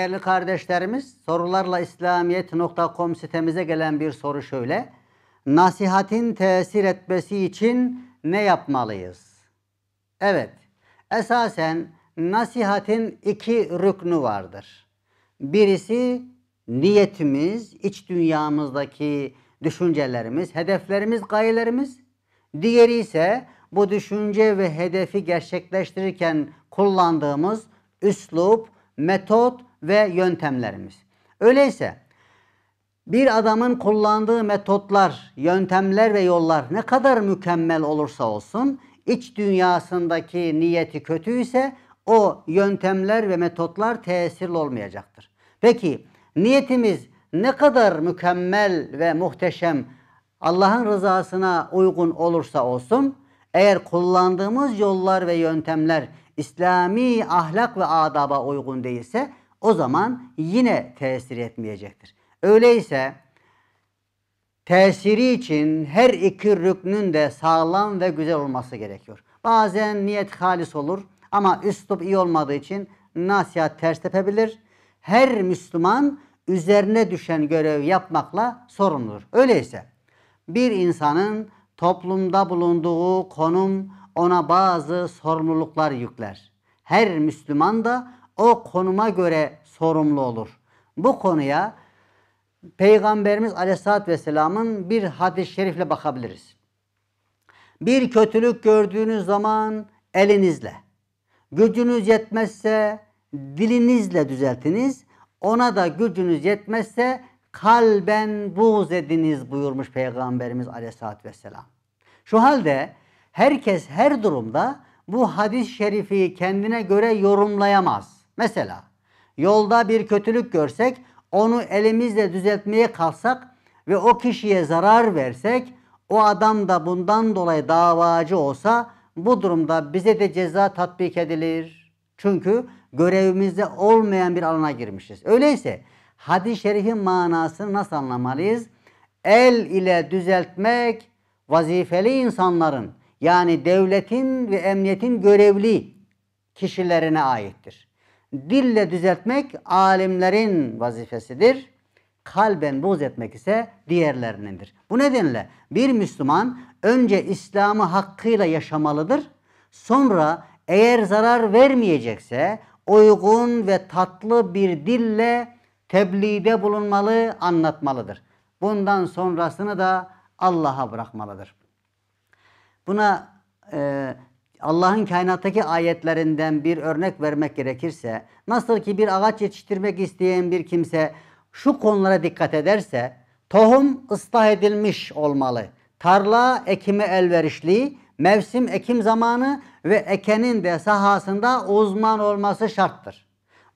Değerli kardeşlerimiz İslamiyet.com sitemize gelen bir soru şöyle. Nasihatin tesir etmesi için ne yapmalıyız? Evet, esasen nasihatin iki rüknü vardır. Birisi niyetimiz, iç dünyamızdaki düşüncelerimiz, hedeflerimiz, gayelerimiz. Diğeri ise bu düşünce ve hedefi gerçekleştirirken kullandığımız üslup, metot ve yöntemlerimiz. Öyleyse bir adamın kullandığı metotlar, yöntemler ve yollar ne kadar mükemmel olursa olsun, iç dünyasındaki niyeti kötü ise o yöntemler ve metotlar tesirli olmayacaktır. Peki niyetimiz ne kadar mükemmel ve muhteşem Allah'ın rızasına uygun olursa olsun, eğer kullandığımız yollar ve yöntemler İslami ahlak ve adaba uygun değilse o zaman yine tesir etmeyecektir. Öyleyse tesiri için her iki rüknün de sağlam ve güzel olması gerekiyor. Bazen niyet halis olur ama üslup iyi olmadığı için nasihat ters tepebilir. Her Müslüman üzerine düşen görev yapmakla sorumludur. Öyleyse bir insanın toplumda bulunduğu konum ona bazı sorumluluklar yükler. Her Müslüman da o konuma göre sorumlu olur. Bu konuya Peygamberimiz Aleyhisselatü Vesselam'ın bir hadis-i şerifle bakabiliriz. Bir kötülük gördüğünüz zaman elinizle, gücünüz yetmezse dilinizle düzeltiniz, ona da gücünüz yetmezse kalben buğz ediniz buyurmuş Peygamberimiz Aleyhisselatü Vesselam. Şu halde herkes her durumda bu hadis-i şerifi kendine göre yorumlayamaz. Mesela yolda bir kötülük görsek onu elimizle düzeltmeye kalsak ve o kişiye zarar versek o adam da bundan dolayı davacı olsa bu durumda bize de ceza tatbik edilir. Çünkü görevimizde olmayan bir alana girmişiz. Öyleyse hadis-i şerifin manasını nasıl anlamalıyız? El ile düzeltmek vazifeli insanların yani devletin ve emniyetin görevli kişilerine aittir dille düzeltmek alimlerin vazifesidir. Kalben buğz etmek ise diğerlerinindir. Bu nedenle bir Müslüman önce İslam'ı hakkıyla yaşamalıdır. Sonra eğer zarar vermeyecekse uygun ve tatlı bir dille tebliğde bulunmalı, anlatmalıdır. Bundan sonrasını da Allah'a bırakmalıdır. Buna e, Allah'ın kainattaki ayetlerinden bir örnek vermek gerekirse, nasıl ki bir ağaç yetiştirmek isteyen bir kimse şu konulara dikkat ederse, tohum ıslah edilmiş olmalı. Tarla ekimi elverişli, mevsim ekim zamanı ve ekenin de sahasında uzman olması şarttır.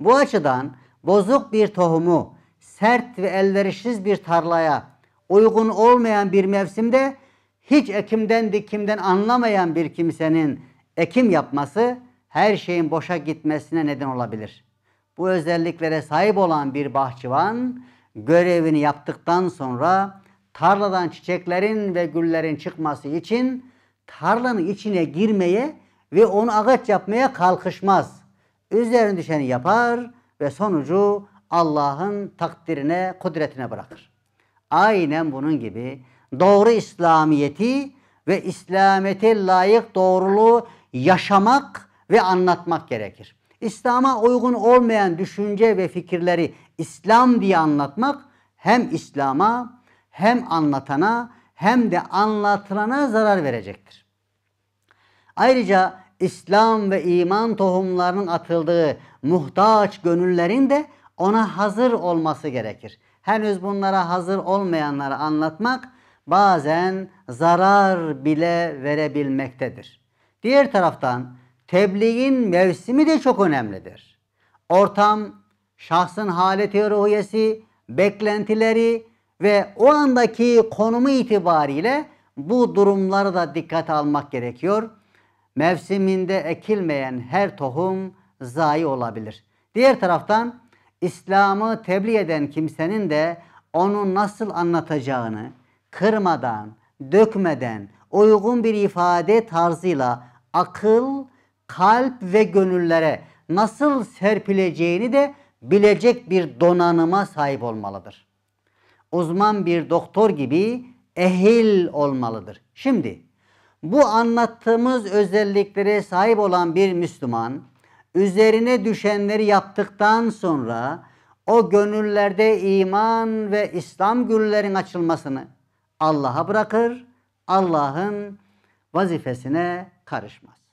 Bu açıdan bozuk bir tohumu sert ve elverişsiz bir tarlaya uygun olmayan bir mevsimde hiç ekimden dikimden anlamayan bir kimsenin ekim yapması her şeyin boşa gitmesine neden olabilir. Bu özelliklere sahip olan bir bahçıvan görevini yaptıktan sonra tarladan çiçeklerin ve güllerin çıkması için tarlanın içine girmeye ve onu ağaç yapmaya kalkışmaz. Üzerine düşeni yapar ve sonucu Allah'ın takdirine, kudretine bırakır. Aynen bunun gibi doğru İslamiyeti ve İslamiyete layık doğruluğu yaşamak ve anlatmak gerekir. İslam'a uygun olmayan düşünce ve fikirleri İslam diye anlatmak hem İslam'a hem anlatana hem de anlatılana zarar verecektir. Ayrıca İslam ve iman tohumlarının atıldığı muhtaç gönüllerin de ona hazır olması gerekir. Henüz bunlara hazır olmayanları anlatmak bazen zarar bile verebilmektedir. Diğer taraftan tebliğin mevsimi de çok önemlidir. Ortam, şahsın haleti ruhiyesi, beklentileri ve o andaki konumu itibariyle bu durumları da dikkate almak gerekiyor. Mevsiminde ekilmeyen her tohum zayi olabilir. Diğer taraftan İslam'ı tebliğ eden kimsenin de onu nasıl anlatacağını kırmadan, dökmeden, uygun bir ifade tarzıyla akıl, kalp ve gönüllere nasıl serpileceğini de bilecek bir donanıma sahip olmalıdır. Uzman bir doktor gibi ehil olmalıdır. Şimdi bu anlattığımız özelliklere sahip olan bir Müslüman üzerine düşenleri yaptıktan sonra o gönüllerde iman ve İslam güllerin açılmasını Allah'a bırakır. Allah'ın vazifesine karışmaz.